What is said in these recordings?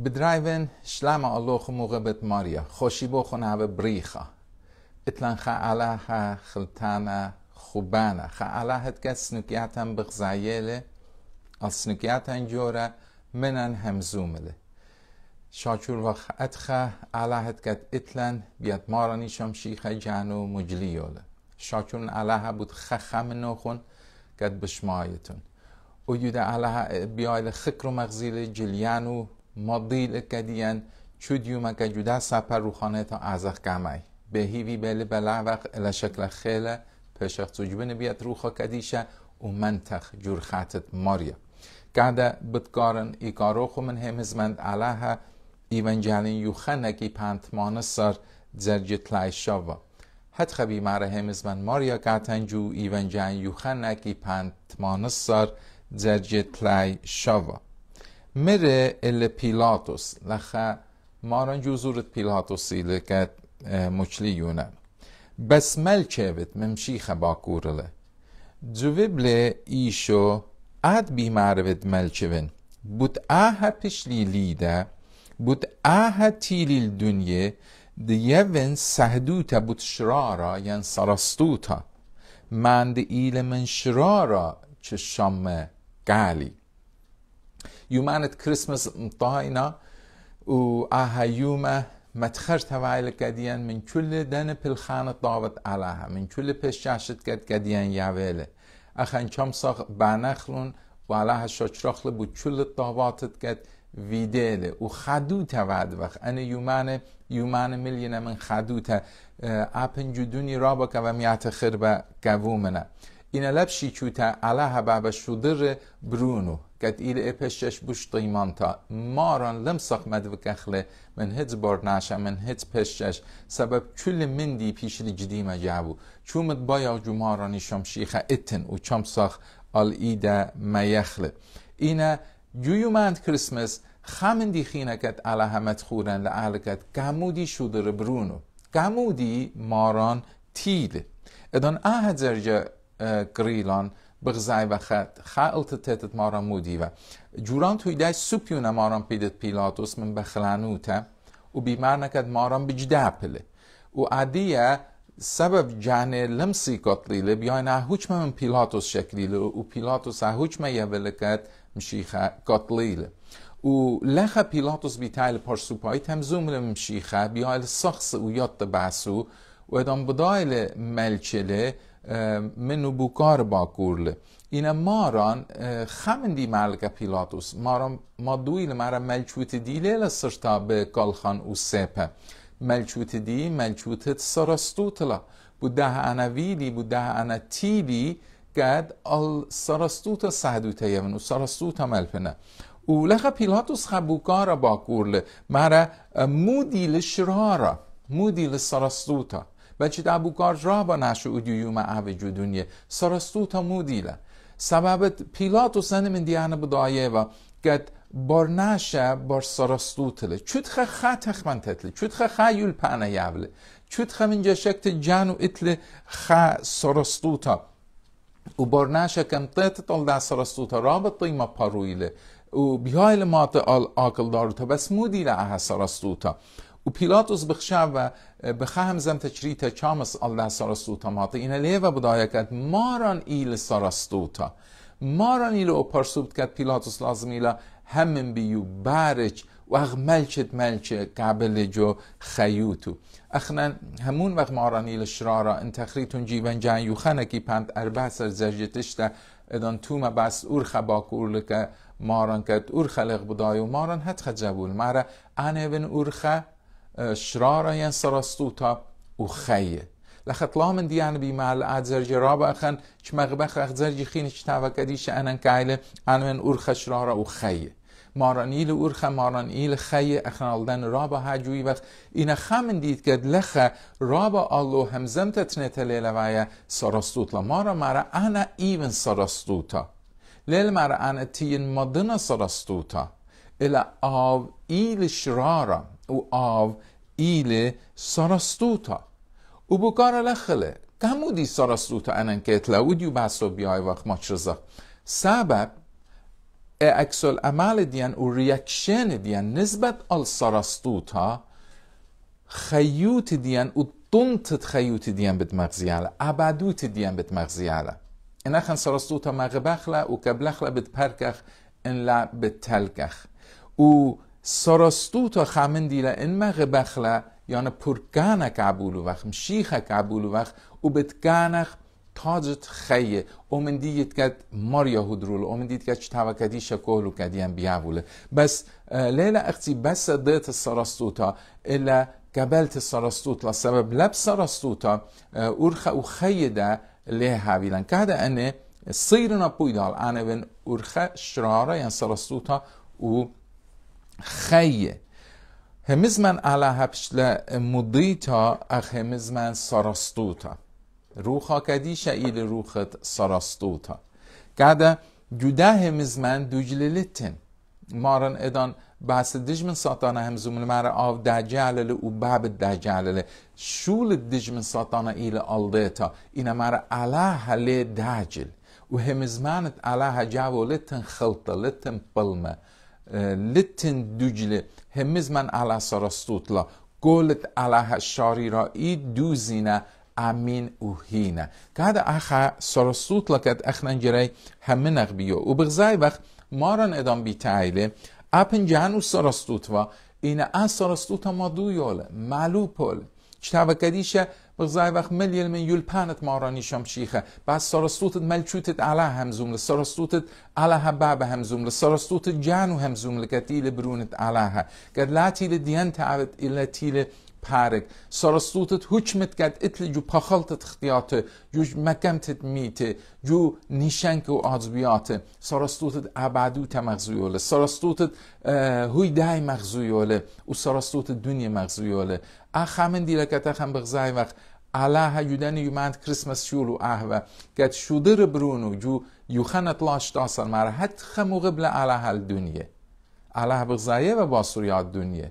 Bedrijven slammen الله mogen ماریا، خوشی بخونه بریخا اتلان Itlan علا Allah خوبانه خالا هد کس نکیاتن بغزایله از نکیاتن جورا منن همزومله شاچور و خط خا علا هد کت اتلن بیاد مارانی شمشیخ جانو مجلیوله شاچون علا بود خخم نوخون که بشمایتون او یود علا بیایل خکر و مغزیل جلیانو ما دیل کدیان چو جدا سپر تا ازخ گمه به هیوی بله بلع وقت الاشکل خیله پشخ تو جبه روخا کدیشه و من تخ جور خطت ماریا گرده بدگارن ای کاروخو من همزمند علاها ایونجالین یوخه نکی پانت مانه سر شاوا حد خبی مره همزمند ماریا گرتن جو ایونجالین یوخه نکی پانت مانه سر شاوا مرل پیلاتوس لخه ما جزورت پیلاتوسی قت مکل یونه بس ملکوت ممشیخه باقورله جvبله ایشو اد بیمرود ملچون بود اه پشلی لیده بود اهه تیلی ل دیوین د یون سهدوته بود شرارا ن یعنی سراستوتا مند ایل من شرارا چ گالی یومانت کریسمس مطاعنا و آها یومه متخر توایل کدیان من کل دن پلخان طاوت علاها من کل بشاشت کدیان یا یاویله اخن چم ساق بانخلون علاها شچراخل بو کل الطاباتت کد ویدل و خدوت تواد وقت ان یومان یومان ملینه من تا اپن جدونی را با و میات خرب نه این لب تا علاها بابا شدر برونو قد إلى إبشش بوش طيمانتا ماران لم صقمد کخله من بار برناشا من هج بشش سبب كل من دي بيش ما جابو شو متبايا جماراني شمشيخة اتن وشمسخ الإيدا ما يخلة إنا جويوماند كريسمس خامن دي خينكت على همت خورن لعلكت گمودی شودر برونو گمودی ماران تيل ادان هزار زرجة قريلان بغزای و خلط تتت مودی و جوران دای سپیون را پیدت پیلاتوس من بخلانوته و بیمار نکد ماران بجده پله و عدیه سبب جانه لمسی قتلیله بیاین احوچمه من پیلاتوس شکلیله و پیلاتوس احوچمه یه ولکت مشیخه قتلیله و لخ پیلاتوس بیتایل پرسوپایی تمزوم مشیخه، بیایل سخص و یاد بحثو و ادام بدایل ملچله آه، منو بوکار با کورل اینا ماران آه، خمندی ملکه پیلاتوس ماران ما دویل مارا ملچوت دیله لسرتا به کالخان و سپه ملچوت دی ملچوت سرستوتلا بوده انویلی بوده انتیلی قد السرستوت سهدوته یمن و سرستوت ملپنه ولغا بيلاتوس خبوكارا باكورل مرا آه، مودي للشرارة مودي للسرستوتا را با او ಅಬುಕಾರ್ರಾಬನಾಶುಯುಮ ಆವೆ ಜುದುನ್ಯೆ ಸರಸ್ತೂತ مودیله سببت سنی من دیانه بدایه و بار نشه بار تله چود خه خه تخمن تتله چود خه خه یول پانه یوله چود خه منجا شکت جانو اتله خه او بار نشه کم در تل ده را رابط قیمه پارویله و بیایل مات آل آکل دارو تا بس مودیله اها تا و پیلاتوس بخشه و بخهم زم تچریت چامس الله سارستوتا مات اینه لیه و بدایه ماران ایل سارستوتا ماران ایل او پرسوبت کد پیلاتوس لازم ایلا همین بیو بارچ و اغ ملچت ملچ قبل جو خیوتو اخنا همون وقت ماران ایل شرارا انتخریتون جیون جن یو خنکی پند اربه سر زجتش ده ادان تو ما بس اور خباکور ماران کد اور خلق بدای و ماران حد جبول مارا انه ون اور لخط لا من شرارەیان سەرستوتە و خەیە لە خەتڵامن دییانە بیمال ئاجەرجی ڕابەخەن چمەغبەخ ئەخجەرجی خینی چتاوەکە دیشە ئەنەنکایلە ئەنوێن ئورخە شرارە و خەیە مارەنی لە ئورخە مارەنئی لە خەیە ئەخناڵدەن ڕابە هاجووی بەخ ئینە خامن دیت کە لەخە ڕابە ئەلۆ هەمزەمتە تنێتە لێلەوایە سەرستوت لە مارا مارە ئانا ئیون سەرستوتە لێل مارا انا تین مەدنە سەرستوتە إلى آو إيل شرارة och av ile sarastuta. Och bukara lechele. Kamudi sarastuta ananket laudju baso biaj vach matraza. Sabab عكس الأعمال ديان والرياكشن ديان نسبة السرستوتا خيوت ديان وطنت خيوت ديان بتمغزيالا عبادوت ديان بتمغزيالا إن أخن سرستوتا مغبخلا وكبلخلا بتبركخ إن لا بتلكخ و سراستو تا خمن دیل این مغ بخلا یعن پرگانه قبول وقت شیخ قبول وقت او بت تاجت خیه اومن دیید کد مار یهود رول اومن دیید کد چه توکدی شکوه لو کدیم بیابوله. بس لیل اختی بس دیت سراستو الا قبلت سراستو تا سبب لب سراستو تا ارخ او خیه ده لیه که ده انه سیرنا پویدال انه ون شراره یعنی سراستو او خیه همز من علا هبشل مدیتا اخ همز من سراستوتا روخا کدی شعیل روخت سراستوتا گده جوده همز من دوجللتن مارن ادان بحث دجمن ساتانا همزوم مر آو دجلل و باب دجلل شول دجمن ساتانا ایل آلده تا اینا مر علا هلی دجل و همزمانت علا هجاو لتن خلطه پلمه لتن دوجله همیز من علا سرستوتلا گولت علا شاریرائی امین امین که كهذا اخا سارستوتلا اخنان اخنا جري و و بغزای وقت ماران ادام بی تایلی اپن جهنو سرستوتوا این از سرستوتا ما دو یوله چطور پول زای وقت ملیل من یول پانت مارانی شم شیخه بعد سرستوتت ملچوتت علا هم زومله سرستوتت علا ها باب هم زومله سرستوتت جانو هم زومله که تیل برونت علا که لا تیل دین تاوت الا تیل پارک سرستوتت حکمت گد اتل جو پخلت اختیاته. جو مکمتت میته جو نیشنگ و آزبیات سرستوتت عبادو تا مغزویوله سرستوتت هوی دای مغزویوله و سرستوتت دنیا مغزویوله اخ دیلکت بغزای وقت alla ha judeni den Christmas jul och ahva gat shudir bruno ju ju khanat lash tasar mar hat khamu qibla alla hal dunye. alla bgzaye va basuriyat dunye.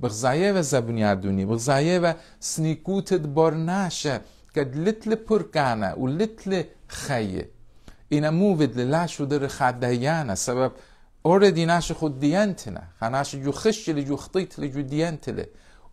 bgzaye va zabunya dunye. bgzaye va snikutet barnasha kad litle purkana u litle khaye اینا موود للاش و در خدیانه سبب اور دیناش خود دینتنه خناش جو خش لجو خطیت لجو دینتله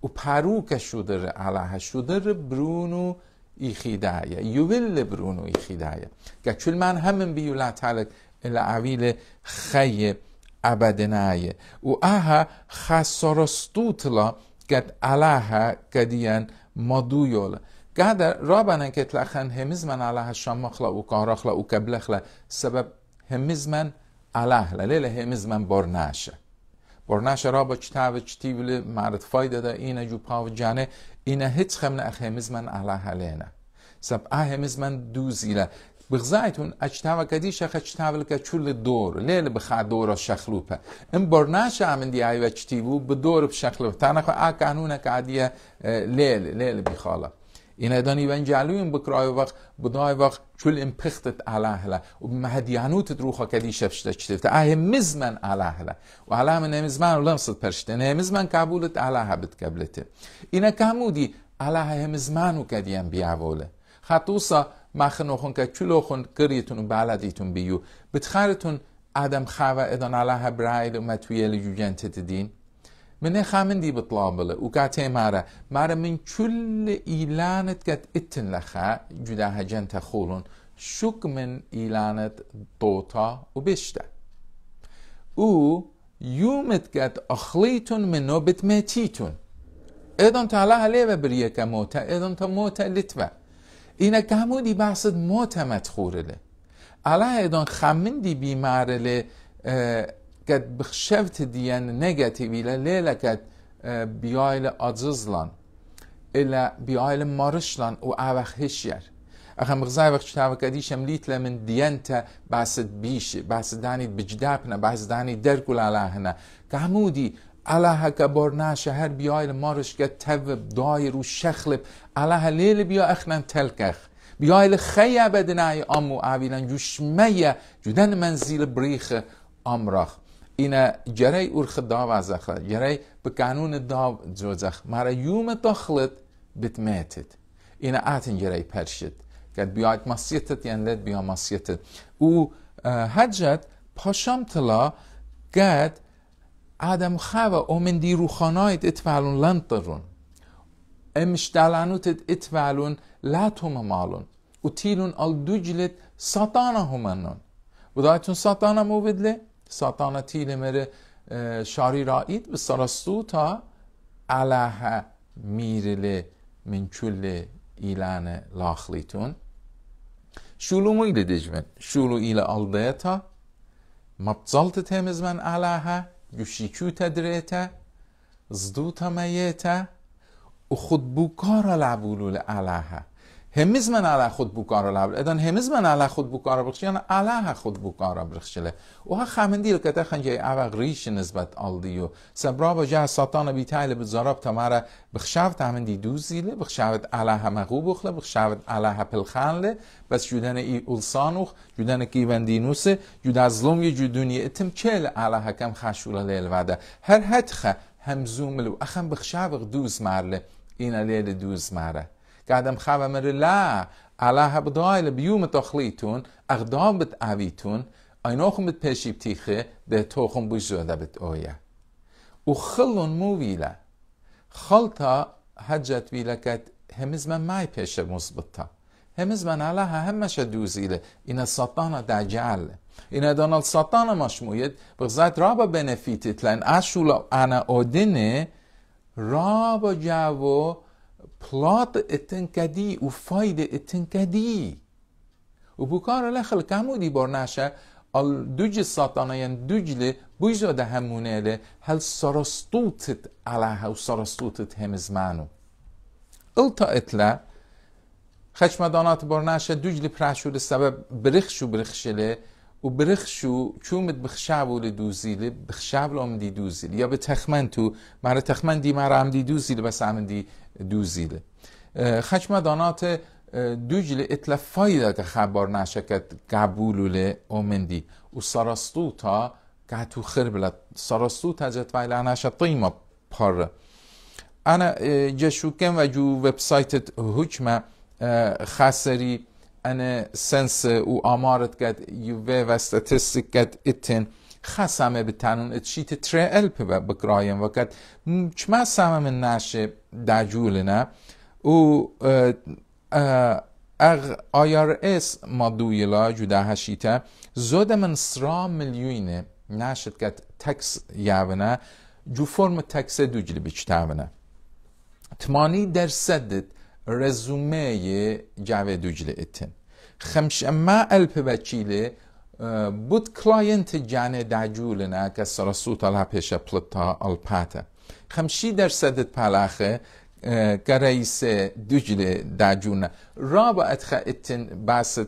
و پرو که شده علاها شده برونو ایخیدایه یویل برونو ایخیدایه گه چون من همین بیو لطلک الاویل خیه ابدنایه و اها خسارستوتلا گد علاها گدین مدویولا گه در رابنه که تلخن همیز من علاها شمخلا و کارخلا و کبلخلا سبب همیز من علاها لیل همیز من برناشه برنامه را با چتا و چتیبل مرد فایده اینه جو پاو جانه اینه هیچ خمن نه اخیمز من حاله سب اخیمز من دو زیله بغزایتون اچتا و کدی شخ چ و که چول دور لیل بخواه دورا شخلوپه این برنامه همین دی ایو اچتیبو به دور شخلو تانه خواه اکانونه که لیل لیل بخاله اینەدانی بەنجالوین بکرای وەق بدای وەق چول ئیمپختت ئالاهلا و مەهدیانوت درروخەکەدی شەفشتە چتە ئاهێ مزمەن ئالاهلا و مزمن من نێمزمان و لەمسد پەرشتن هێ مزمان کابولت ئالاها بتکەبلێتێ ئینە کامودی ئالاها هێ مزمان و کەدیان بیاوۆلە خاتوسا ماخنۆخۆنکە چلۆخۆن گەریتون و بالادیتون بیو بتخارتون ئادەم خاوە ئەدەن ئالاها برایل و مەتویە لە جوگەن تتدین بله. من خامندی دی بطلابله و کا مارا من كل إيلانت قد اتن لخا جدا هجن تخولون شک من إيلانت دوتا و بشتە و یومت قد أخليتون منو بتمتيتون ئێدۆن تالا هەلێوە بریەکە موتا ئێدۆن تە مۆتە لتوە ئینە کامودی باست موت مت خورله ئالا دي خەمندی بیمارە ديان نيجاتيف الى ليله قد بيايل acızlan الى بيايل مارشلان او اوخ هشير اخم غزای وقت شتاب کدیش هم لیت لمن دیانتا باسد بیش باسد دانی بجدابنا باسد دانی درکل علاهنا که همودی که کبار ناشه هر بیایل مارش که تو دایر و شخلب لیل لیل بیا تلکخ تلکخ بیایل خیه ای آمو اویلن یوشمیه جدن منزیل بریخ امرخ. اینه جره ارخ از زخ، جرای به قانون دا جوزخ مرا یوم داخلت ماتت اینا آتن جرای پرشید قد بیاید مسیتت یا یعنی لد بیا او هجد پاشم تلا گد آدم خواه اومندی دی روخانایت لند دارون امش دلانوتت اتفالون مالون و تیلون جلت ساتانا همانون و دایتون ساتانا مو ساتانا تیل مره شاری رایید به سرستو تا علاها میرل من کل ایلان لاخلیتون شولو دجمن شولو ایل آلده تا مبزلت تمزمن علاها گوشیکو تدریتا زدو تمیتا و خود بوکارا لعبولو لعلاها ಹೆಮ್ಮಿಸ್ಮನ್ ಆಲ ಖುದ್ ಬುಕಾರಲ ಅದನ್ ಹೆಮ್ಮಿಸ್ಮನ್ خود ಖುದ್ ಬುಕಾರ ಬಕ್ಷಿಯನ್ خود ಖುದ್ ಬುಕಾರ ಬಕ್ಷಿಲೆ او ها خامندیل که تا خنجه اوغ ریش نسبت آل دیو سبرا با جه ساتان بی تایل بزاراب تمارا دی همندی دوزیله بخشاوت علا غو بخله بخشاوت علا هپلخانله بس جودن ای اولسانوخ جودن دینوسه جود از لوم یه جودونی اتم چل علا حکم خشوله لیلوده هر همزوم لو اخم بخشاوق دوز مرله این لیل دوز مره قدم خواه امر لا علا دایل بیوم تخلیتون اقدام بت اویتون ایناخم بت پشیب تیخه ده توخم بجزوده بت اویه او خلون مو ویلا خلطه هجت ویلا کت همیز من مای پیش مصبته همیز من علا همشه دوزیله این سطانه دجل اینه دانال سطانه مشموید بغزت رابا بنفیتیت لین اشولا انا اودینه رابا جاوو پلات اتنکدی و فاید اتنکدی و بکار اله خل کمو بار نشه ال دوج ساتانه یا دوجل بویزاده همونه هل سرستوتت اله و سرستوتت همزمانو ال تا اتله خشمدانات بار نشه دوجل پرشور سبب برخشو برخشله برخش وبرخشوا تشومت چومت بخشاب ول دوزیل بخشاب لام دی دوزیل یا به تخمن دي مرة عم دي دوزیل بس خبر دي دوزيلي خشم دانات دوجل قط و که قبولو اومندی وسرستوتا کهتو تا سرستوتا جتوائل نشکت طیم پاره انا و و جو وبسایت هجمه خسری and سنس u آمارت get و و statistik گد اتن خسمه به تنون اتشیت تره الپ و برایم چما سمم نشه دجول نه او اغ آر اس ما دویلا جوده هشیتا زود من سرا ملیوینه نشد که تکس یاونه جو فرم تکس دوجلی تمانی در درصدت رزومه دوجل اتن خمش اما الپ بچیله بود کلاینت جانه نه که سرسو الها پیش پلتا الپاته خمشی در صدت پلاخه که رئیس كرئيس را نه رابع اتن باست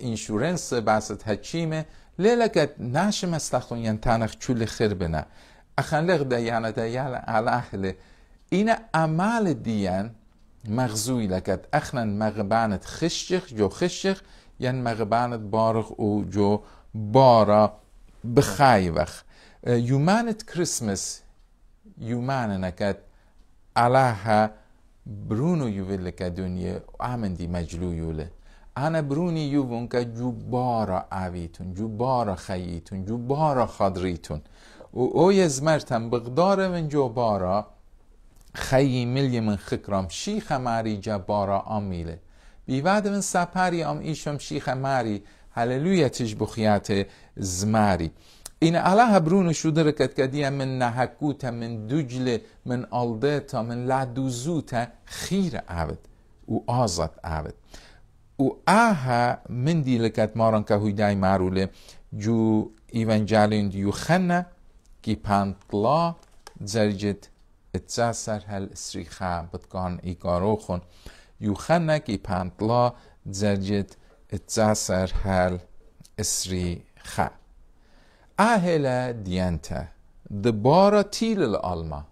انشورنس باست هچیمه ليلة قد ناشم استخون یعنی تانخ چول خیر اخن لغ دیانه دیانه علی این این امال دیان. مغزوی لکد اخنن مغبانت خشخ جو خشخ یعن مغبانت بارغ او جو بارا بخایوخ یومانت کریسمس یومان نکد علاها برونو یویل دنیا آمندی مجلو یوله انا برونی یوون که جو بارا عویتون جو بارا خییتون جو بارا خادریتون او اوی هم بغدار من جو بارا خیی ملی من خکرام شیخ ماری جبارا آمیله بی وعد من سپری آم ایشم شیخ ماری هللویا بخیات زماری این الله برون شده رکت کدیه من نهکوتا من دجل من تا من لدوزوتا خیر عود او آزاد عود او آها من دی لکت ماران که ای معروله جو ایونجالین دیو خنه کی پانتلا زرجت اتزا سر هل سریخا بدگان ایگارو خون یوخن نگی پندلا جرجت اتزا سر هل سریخا اهل دینتا دبارا تیل الالما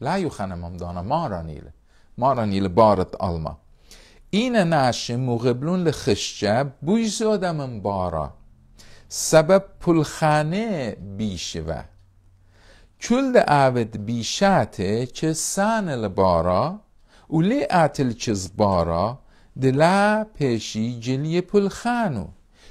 لا یوخن امام دانا مارا بارت این نشه مقبلون لخشجه بوی زادم بارا سبب پلخانه بیشه و چول ده اوید بیشته چه سان بارا و لی اتل چز بارا دلا پیشی جلی پلخانو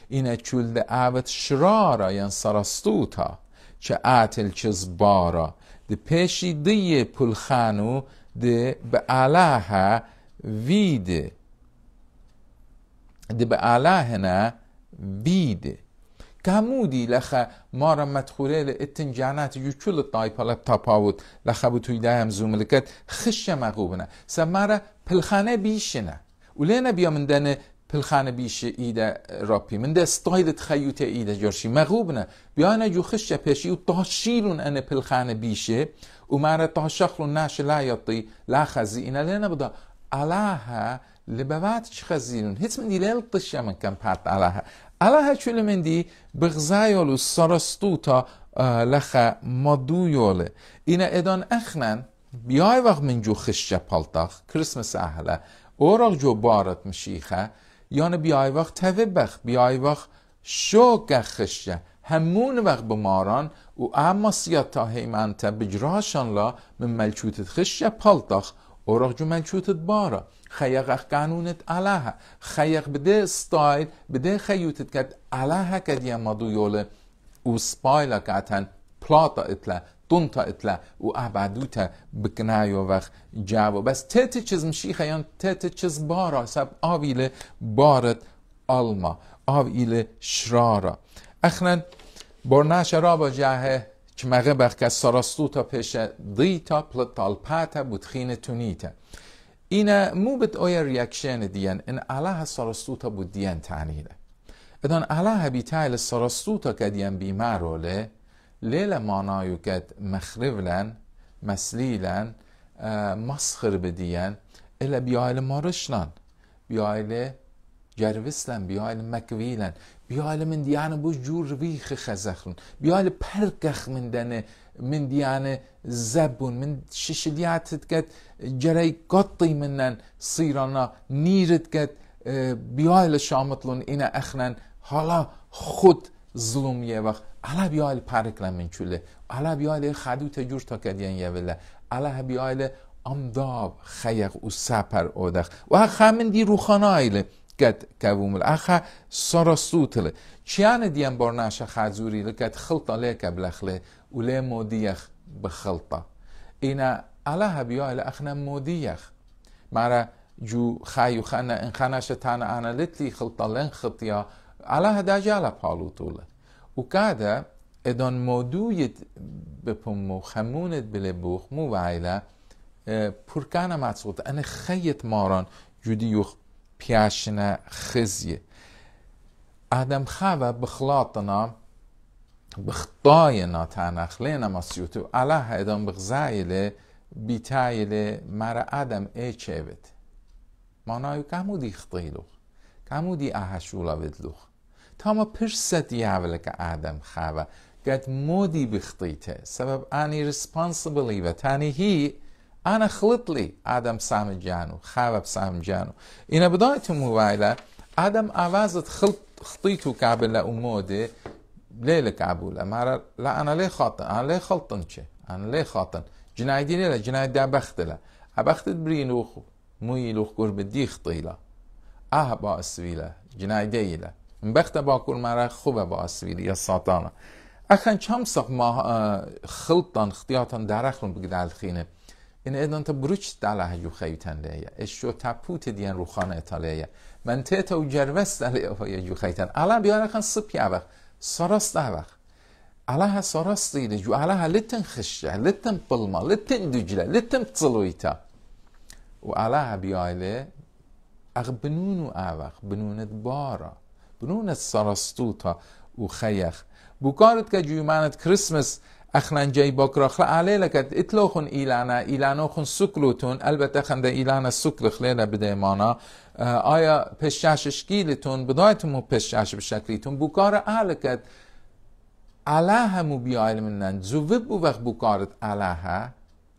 اینا چول ده اوید شرارا یعن سرستوتا چه اتل چز بارا ده پیشی دی پلخانو ده به علاها ویده ده به علاها نه بیده کامودی لخه ما را ل اتن جانت یو کل دای پالب تاپاوود لخه بو توی دایم زومل کد خش مقوب نه سا را پلخانه بیشه نه ولی نه بیا من پلخانه بیشه ایده راپی من ده ستایل ایده جارشی مقوب نه بیا نه یو خش پیشی و تاشیلون انه پلخانه بیشه و ما را نشه رو نش لا لخزی اینه لینه بدا علاها لبوات چخزیرون هیچ من دیلیل من کم پرت علاها الله چولی من دی بغزایالو سرستو تا لخه مادویوله یاله این ادان اخنن بیای وقت من جو خشج پالتاخ کرسمس اهله او را جو بارت مشیخه یعنی بیای وقت توی بیای وقت شوک خشجه همون وقت بماران او اما سیاد تا هیمنته بجراشان لا من ملچوتت خشج او جو من چوتت بارا خیق اخ قانونت علاها خیق بده ستایل بده خیوتت کرد علاها کدی ما دو یوله او سپایلا کتن پلاتا اتلا تونتا اتلا او ابدوتا بکنای و وقت جاو بس تت چیز مشی خیان تت چیز بارا سب آویل بارت آلما آویل شرارا اخنا برنش را با که مغه بخ سراستو تا پیش دیتا پلتالپاتا بود تونیتا این مو بت آیا ریاکشن دیان ان اله سراستو تا بود دیان تانیده ادان اله بی تایل سراستو تا که دیان بیمار روله لیل مانایو کد مخربلن مسلیلن مسخر بدیان الا بیایل مارشنان بیایل جرویسلن بیایل مکویلن بیال من دیان بو جور بیخ خزخون بیال پرگخ من دنه من زبون من شش دیاتت کت جرای قطی منن سیرانا نیرت کت بیال شامتلون این اخنن حالا خود ظلم یه وقت علا بیال پرگ من چوله خدوت بیال خدو تا کدین یه وله علا بیال امداب خیق و سپر اودخ و خمین دی روخانه ایله كتكوم الأخا سرسوتل چيان ديان برناشا خازوري لكت خلطة لك و ولا مودیخ بخلطا اینا على هبيا إلى اخنا مودیخ مرا جو خایو خانا ان خاناش تانا انا لتلي خلطة لن خطیا. على هدا جالا بالو و کاده ادان مودویت بپمو خمونت بلبوخ مو وعيلة پرکانه معصوت انا خيت ماران یخ پیاشنا خزیه آدم خواب بخلاطنا بخطای ناتان نماسیوتو علا ها ادام بغزایلی بیتایلی مر آدم ای چه بید مانا کمودی کمو دی لوخ احشولا تا ما پرست یه اول که آدم خواب گد مودی بخطیته سبب انی رسپانسبلی و تانی انا خلط لي ادم سام جانو خاب سام جانو اینا بدایت موبایل ادم اوازت خلط خطيتو كابل امودي ليه لك عبولة ما لا انا ليه خاطن انا ليه خلطنش انا ليه خاطن جنايدي ليه جنايدي ابختلا ابخت برينوخو مو يلوخ قرب دي خطيلة اه با اسويلة جنايدي له مبخت با كل مرة خوبة با اسويلة يا ساتانا اخن چم ما خلطن اختياطا درخلن بقدال خينه این ادان تا بروچ دل هجو خیتن لیه اشو تپوت دیان رو خانه اتالیه من ته تا او جروس دل هجو خیتن الان بیاره خان سپی اوخ سراست اوخ الان ها سراست دیده جو الان ها لتن خشجه لتن بلما لتن دجله لتن تلویتا و الان ها بیاره اخ بنون و اوخ آه بنونت بارا بنونت سراستو تا او خیخ بوکارت که جوی منت کریسمس اخلنجای باکرا خلا علی لکت اطلو خون ایلانا ایلانا خون سکلوتون البته خنده ایلانا سکل خلیل بده مانا آیا پششش گیلتون بدایتون و پششش بشکلیتون بوکار اهلکت علا همو بیایل منن بو وقت بوکارت علا ها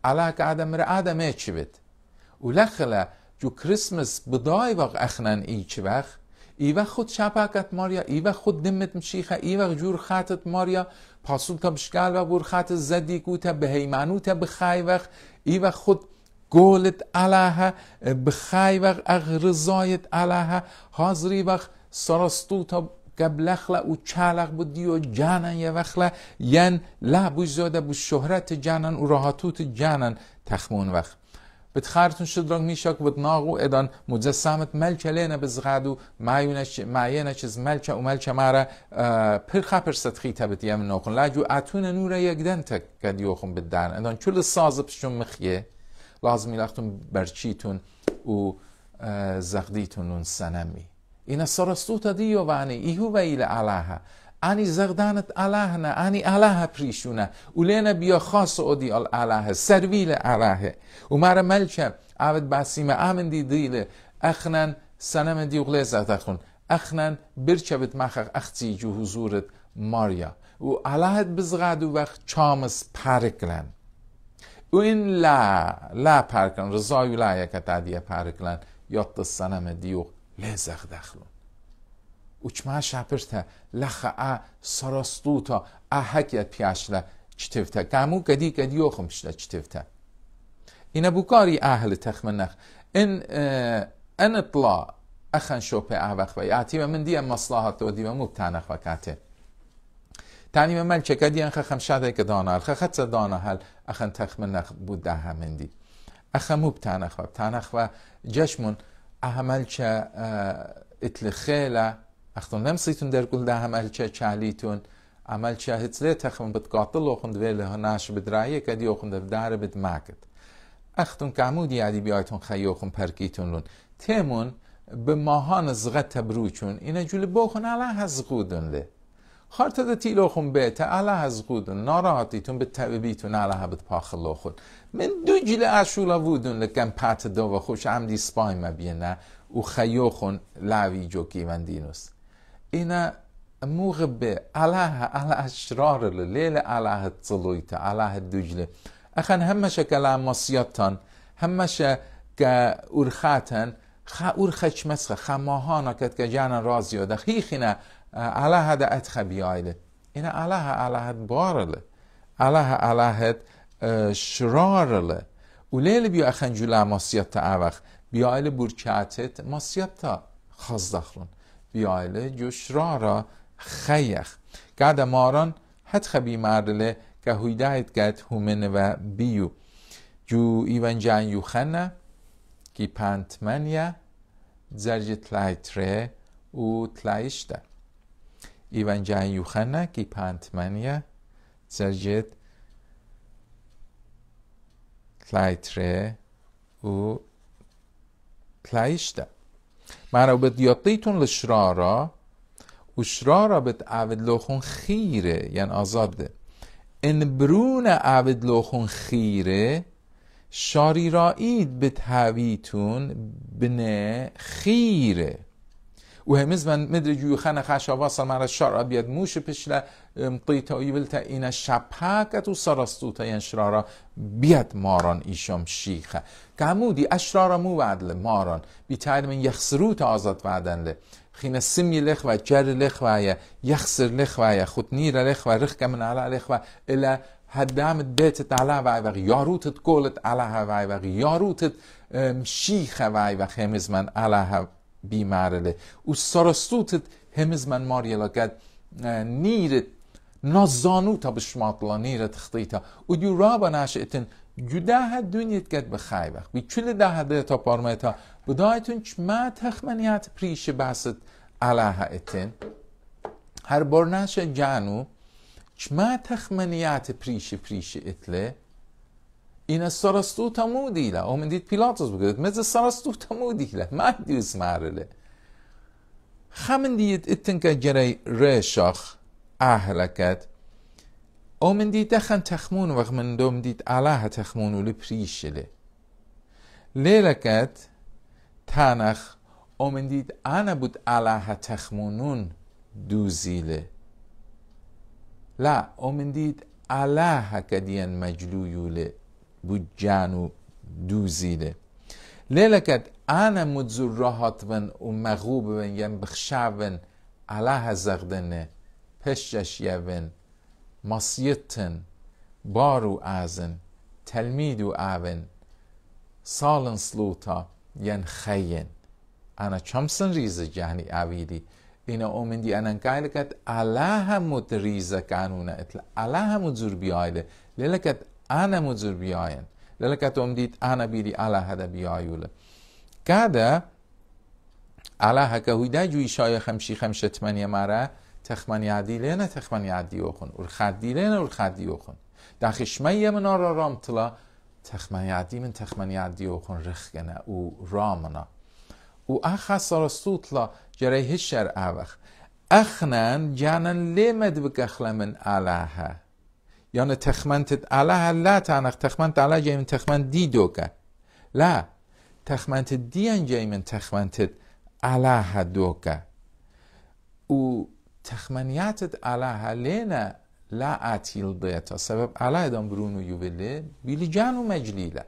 علاک که آدم را آدمه چی و جو کریسمس بدای وقت اخنن ایچ وقت ای وقت خود شپاکت ماریا ای وقت خود دمت مشیخه ای وقت جور خطت ماریا بشکل و برخط زدی گوتا به تا بخای وقت ای و خود گولت به خی وقت اغ رضایت علاها حاضری وقت سرستو تا قبلخلا او چالق بودی و جانن یه وقت ین لحبوی زاده بو شهرت جانن و راحتوت جانن تخمون وقت بتخارتون شد رنگ بود ناقو ادان مجسمت ملک لینا بزغادو معیونش معینش از ملک و ملک ما را پر خبر سطح خیت بدهیم ناقو لجو نور یک دن تکدیو خون بدن ادان کل ساز بشون مخیه لازم میلختون برچیتون او زغدیتونون سنمی اینا سرستو تا دیو وانی ایهو ویل علاها اني زغدانت الله نه اله الله پریشونه اولینه بیا خاص اودی اللهه سرویل اله و مره ملچه، اود بسیم امن دی دیل اخنن سنم دی اغلی زدخون اخنن برچه مخق اختی جو حضورت ماریا و اللهت بزغد و وقت چامس پرکلن و این لا لا پرکلن رضای و لا یکتا پرکلن یاد سنم دیو لزخ uçmaya şapirte laha a sarastuta a haket piyaşla çitivte. Kamu gadi gadi yokumuşla çitivte. İne bu kari ahli tekmenek. İn en itla اخن شوبه اوخ و یاتی و من دیم مصلحت و دیم مبتنخ و کته تانی من چه کدی ان خخم شده که دانا خ خخت دانه اخن اخن تخمنخ بود ده همندی اخم موب و تنخ و جشمون احمل چه اتلخیله ئەختن لەم سیتون دەرگولدا چهلیتون چالیتون ئەمەلچە هیچ بد قاتل بت قاتڵ خوندوێ لە بد بدرایە کدی دیۆ در بت ماکت. اختون کامو دیادی بیایتون خەیۆخم پەرکیتونلون تێمون بە ماهانە زغە تەبروچون ئینە از بۆخن ئالا هەزغودن لێ. خارتە دە تیلۆخم بێتە ئالا هەزغودن به تبیتون اله ئالا پاخل آخون من دو دوو اشولا وودون لکن پت دو و خوش سپای مبینه، نه و خیوخون لاوی جو مندینوست. إن مغبة علىها على أشرار الليلة على دوجله على الدجلة أخن همش كلا هم همش كأرخاتن خا أرخش مسخ خماهانا كت كجانا رازي ده خيخنا على هذا أتخبي عيلة إن على على بارله على على شرارله وليل بيو أخن جلا مصيتة أوخ بیایل بورکاتت ماسیابتا داخلون بی آیله یشرا را خیخ گرد ماران حد خبی مردله که هیده ایت گرد هومنه و بیو جو ایوان جان یو خنه گی پانت منیه زرج تلای تره او تلایشته ایوان جان یو خنه گی پانت منیه زرج تلای تره او مرابط یاقیتون لشرارا اشرارا بد عبد لخون خیره یعنی آزاده ان برون عبد لخون خیره شاریرایید به تهویتون بنه خیره و همیز من مدر جویخن خشاواصل من را شارا بیاد موش پشله مطیتا بلتا این شپاکت و سرستوتا اشرارا بیاد ماران ایشم شیخه کمودی اشرارا مو وعدل ماران بی من یخسروت آزاد وعدنله خینه سمی لخ و جر لخ و یخسر لخ و نیر لخ و رخ من علا لخ و الى هدام دیتت علا وای و یاروتت گولت علا وای و یاروتت شیخ و و همیز من علا بیمارله و سرستوتت همیز من ماریلا گد نیرت زانو تا نازانوتا بشماطلانيرة تخطيتا وديو رابا ناشئتن وقت بی کل ده بکل ده تا بدایتون بدايتن ما تخمنيات بريش باست علاها اتن هر بار ناش جانو ما تخمنيات پریش پریش اتله این سرستو مو دیله او من دید پیلاتوس بگرد مزه سرستو مو دیله ما دیوس معرله خمن دید که رشاخ اهلکت او من دید دخن تخمون وقت من دوم دید علا ها تخمون لیلکت تانخ او آن انا بود علا تخمونون دو لا او من دید علا ها کدین مجلویو لبود جانو دو لیلکت انا مدزور راحت بن و مغوب بن یا یعنی بخشاب بن علا زغدنه یوین مسیتن baru ازن تلمیدو اوین سالن سلوتا ین خیین انا چمسن ریز جهنی اویدی اینا اومندی دی انا قايل كات الله همت ریز کانونه اتلا الله همت زور بیایده للكت انا مزور بياين للكت اوم انا بيدي على هدا بيايولا كذا على هکه هيدا جوی شای خمشی خمشة مرة تخمانی عدیله نه تخمانی عدی و خون اول خدیله نه خدی خون می یه منار را رامتلا تخمانی من تخمانی عدی و خون رخ او رامنا او آخر سر استوتلا جره هش شر آخ اخنن جانن لی مد علاها یعنی تخمانت علاها لا تانخ تخمانت علا جای من تخمان دی دوگه لا تخمانت دی انجای تخمنت تخمانت علاها دوگه او تخمنیت اله ها لا اتیل دیتا سبب اله ادام برون و یوویلی بیلی جن و مجلیله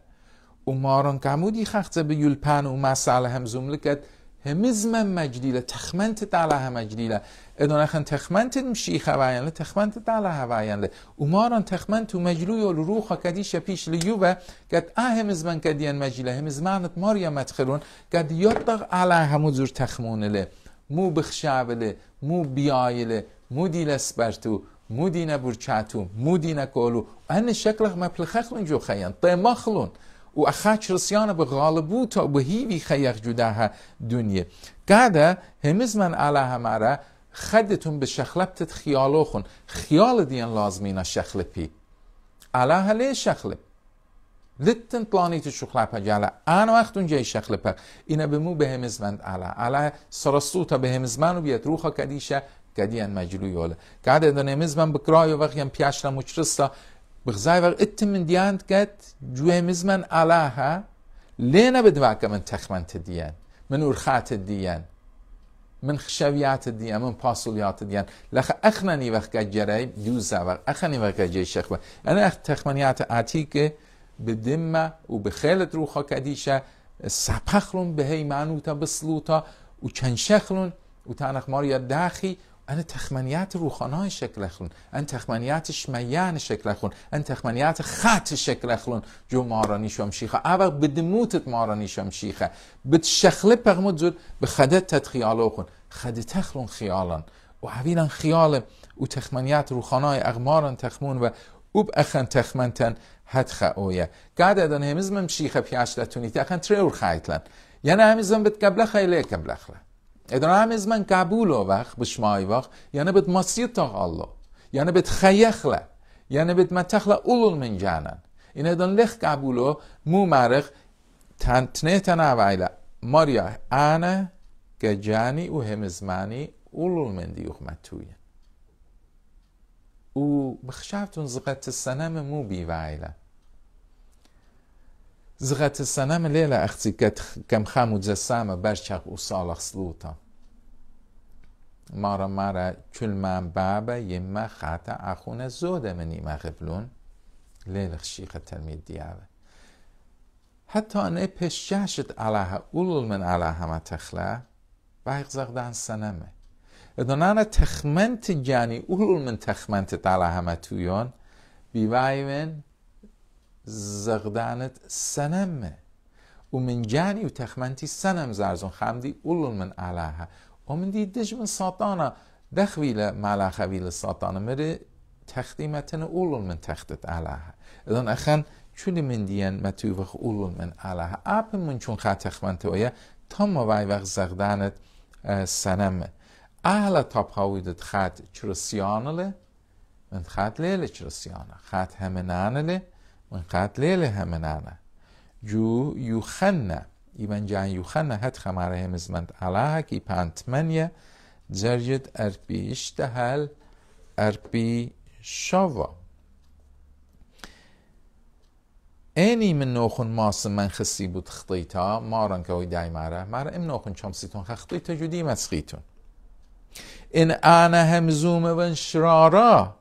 و ماران کمودی خخته به یلپن و مسئله هم زمله کد همیزمن مجلیله تخمنت دله هم مجلیله ادانه خن تخمنت مشی خواینله تخمنت دله هم وینله و ماران تخمنت و مجلوی و روخ کدیش پیش لیوبه کد اه همیزمن کدین مجلیله همیزمنت ماری خلون کد یاد داغ اله همو زور تخمونله مو مو مو مو دیل مو مو مودینه برچاتو دی کولو هن شکل ما پلخخلون جو خیان مخلون و اخاچ رسیانه به غالبو تا به هیوی خیخ جداها دنیا قاعده همیز من علا همه خدتون به شخلبتت خیالو خون خیال دین لازمینا شخلپی علا هلی شخلب لتن پلانیتی شخلا پجالا آن وقت اونجا شخل پا اینا بمو به همزمند علا علا سرسو تا به همزمانو بیت روخا کدیشه کدیان مجلوی ولا قاعد ادن همزمن بکرای وقت یم پیاش را مچرستا بغزای وقت ات من دیانت کد جو همزمن علا ها لینا بدواکا من تخمن تدیان من ارخات تدیان من خشویات الديان من پاسولیات الديان لخ اخنني وقت گجرای يوزا وقت اخني وقت گجرای شيخ انا اخ تخمنيات عتيقه و به خیلت روخا کدیشه سپخلون و هی معنوتا بسلوتا ماریا وتانخ ماريا داخي أن شکل روخانها شكلخلون تخمنیات شمیان شکل خون ان تخمنیات خط خون جو ماراني شمشيخة مارانی بدموتت شیخه به شخله بغمود زود خیاله تتخیالوخون خدت تخلون خیالان و خیال و تخمنیات روخانای اغماران تخمون و او باید تخمین تن هدخه اویه گرد ادن همیز من شیخه پیاشتونی تخمین تره او رو خواهید لند یعنی همیز من بهت گبله خواهید گبله خواهید ادن همیز من گبولو وقت بشمایی وقت یعنی بهت مصیر تاقالو یعنی بهت خیخله یعنی بهت متخله اول من جانن این ادن لخ گبولو مو مرق تن تنه تن وعیله ماریا انا گجانی و همیز اول من دیوخمتویه وبخشعت زغت سنم مو بیوایلا زغت السنم کم خم و خامو برچق او وصالح اخسلوتا مارا مارا كل من بابا یم خطا اخون زود منی ما قبلون لیله خشيقة تلميذ ديابة حتی آنه پشششت علاها اول من علاها ما تخلا و اقزاق دان سنمه ಅದನ್ನ ತಖ್ಮಂತ್ یعنی من ಉಳುಲ್ ಮನ್ ತಖ್ಮಂತ್ ತಾಲ ಹಮತುಯೋನ್ ಬಿವಾಯಿವೆನ್ زغدانت سنمه او من جانی یعنی و تخمنتی سنم زرزون خمدی اول من علاها و من دیدش من ساتانا دخویل ملخویل ساتانا مره تخدیمتن اول من تختت علاها ادان اخن چولی من دیان متووخ اول من علاها اپ من چون خط تخمنت ویا تا ما وی وقت زغدانت سنمه اهل تاب خواهید خد چرا سیانه من خد لیل چرا سیانه خد همه نانله، من خد لیل همه نانه جو یوخنه ای من جان یوخنه هد خماره همزمند من علاها که پانت منی جرجت اربی اشتهل اربی شوا اینی من نوخون ماس من خسی بود خطیتا ماران که اوی دای ماره ماره ام نوخون چمسیتون خطیتا جو مسخیتون. این هم همزومه و شرارا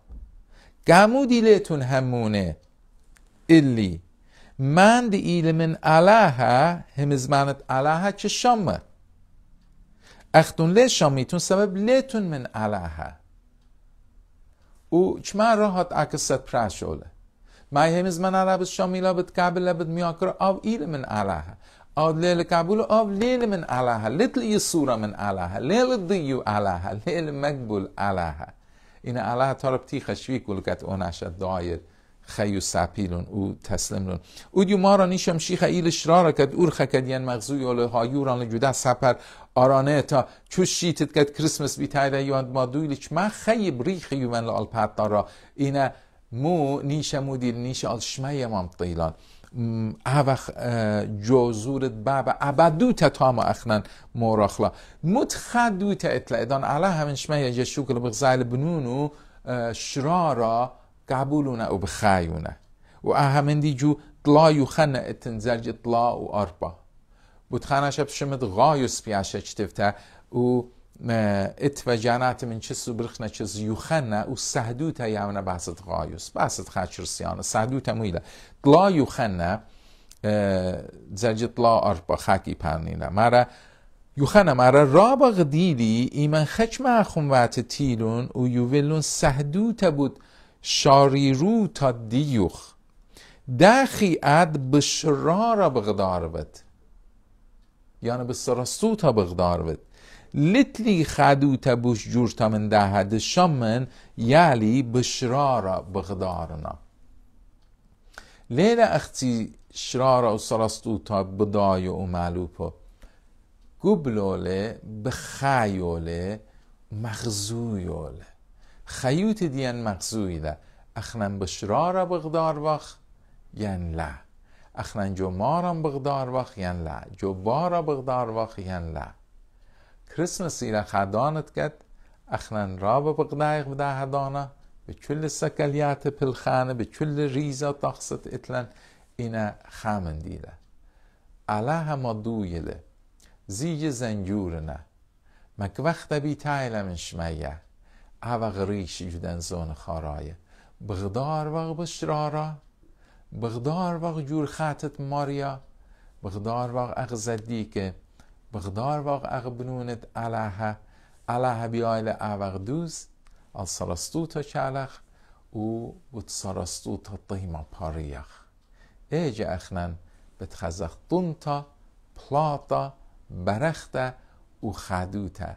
گمو دیلتون همونه ایلی من ایل من علاها همزمانت علاها چه شامه اختون لی شامیتون سبب لیتون من علاها او چما راحت اکست پرشوله ما همزمن من عربس شامیلا بد کابل بد میاکر او ایل من علاها او لیل کابل او لیل من لیل یه سوره من علاها، لیل دیو علاها، لیل مقبول علاها این علاها طرف تی خشوی آن اونش دایر خیو سپیلون او لون او دیو مارا نیشم شیخ ایل را کد اور خکد ین مغزوی اوله هایوران لجوده سپر آرانه تا چو شیتت کد کریسمس بی تایده یاد ما دویلش من خیب ریخ یومن لال پتارا اینه مو نیشه نیش نیشه آل شمه طیلان هەوەخ جۆزورت بابە ئابا دووتە تامە تا متخدوت اطلاع دان همین شما یه یەجێشوکە بغزال بنونو و شرارا قبولونه و بخایونه و ئاهەمەندی جو یو و خنه ئەتنزەرج طلا و بود خانه شب شمد غای و سپیاشه چتفته و ات و جنات من چه برخ نه چه نه او سهدوت یاونه بحثت غایوس بحثت خاچر سیانه سهدوت همویده دلا نه زجت لا ارپا خاکی پرنینه مرا یوخنه مرا را رابا غدیلی ایمن خچ مخون وقت تیلون او یوویلون سهدوت بود رو تا دیوخ دخی اد بشرا را بغدار بد یعنی به تا بغدار بد لیتلی خدو تبوش جورتا من دهد شمن یعلی بشرارا بغدارنا لیل اختی شرارا و سرستو تا بدای و معلوپو گبلوله بخیوله مغزویوله خیوت دیان مخزوی ده بشرارا بغدار وخ یعن لا جو مارم بغدار وخ یعن لا جو بارا بغدار وخ یعن لا کریسمس خدانت کرد اخنان را به بقدایق بده هدانا به کل سکلیات پلخانه به کل ریزا تاقصت اتلن اینا خامن دیده علا هما دویله زیج زنجورنه مک وقت بی تایل شمیه او غریش جدن زون خارایه بغدار وقت بشرارا بغدار وقت جور خاتت ماریا بغدار وقت اغزدی که بغدار واقع بنونت علاها علاها بیایل دوز از سرستوتا چالخ و بود سرستوتا دیما پاریخ ایج اخنن بتخزخ دونتا پلاتا برختا و خدوتا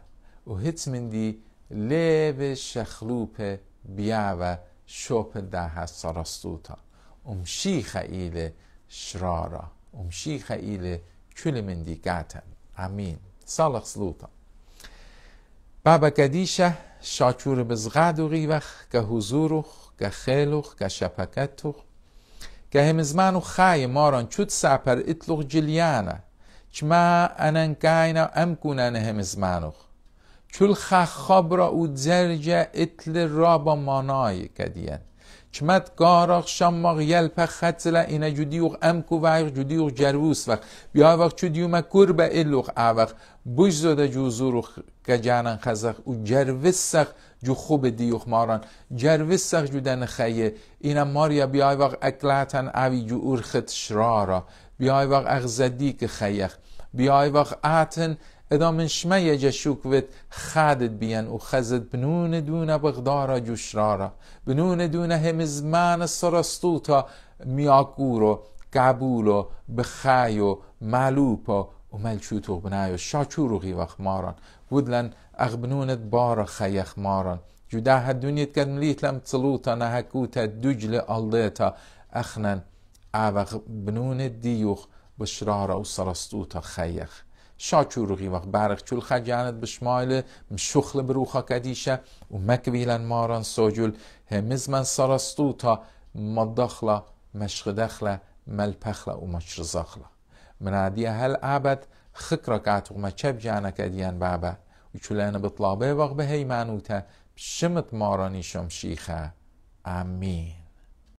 و هیچ من دی لیب شخلوپ بیا و شوپ ده سرستوتا امشی خیل شرارا امشی خیل کل من دی امین سالخ سلوتا بابا قدیشه شاچور بزغد و غیوخ که حضورخ که خیلوخ که شپکتوخ که همزمان و خای ماران چود سپر اطلوخ جلیانه چما انن کاینا ام کنن همزمانوخ چول خا خبر او اطل را رابا مانای کدین چمت گاراخ شام ما غیل پا خطلا اینا جودی امکو وایغ جودی جروس وقت بیا وقت چود یوم کور به ایلوغ آوخ بوش زده جو زورو جانن خزخ و جروس سخ جو خوب دیوخ ماران جروس سخ جو دن خیه اینا ماریا بیا وقت اکلتن اوی جو ارخت شرارا بیا وقت اغزدی که خیخ بیا وقت آتن ادا من شمه خدد بین و خزد بنون دونه بغدارا جوشرارا بنون دونه همزمان سرستوتا میاکورو قبولو معلوپا و ملچوتو بنایو شاچورو غيوخ ماران بودلن اغبنونت بارا خيخ ماران هد دونیت کان ملیت لم تلوتا نهکوتا، دجل الدیتا اخنن اوغ بنون دیوخ بشرارا وسرستوتا خیخ. شاچورغی وقت برق چول خجانت بشمایل مشخل بروخا کدیشه و مکویلن ماران سوجل همیز من سرستو تا مدخلا مشخ دخلا ملپخلا و مشرزخلا من هل عبد خکر کاتو و چب کدیان کدیان بابا و چولین بطلابه وقت به منوته شمت مارانی شمشیخه امین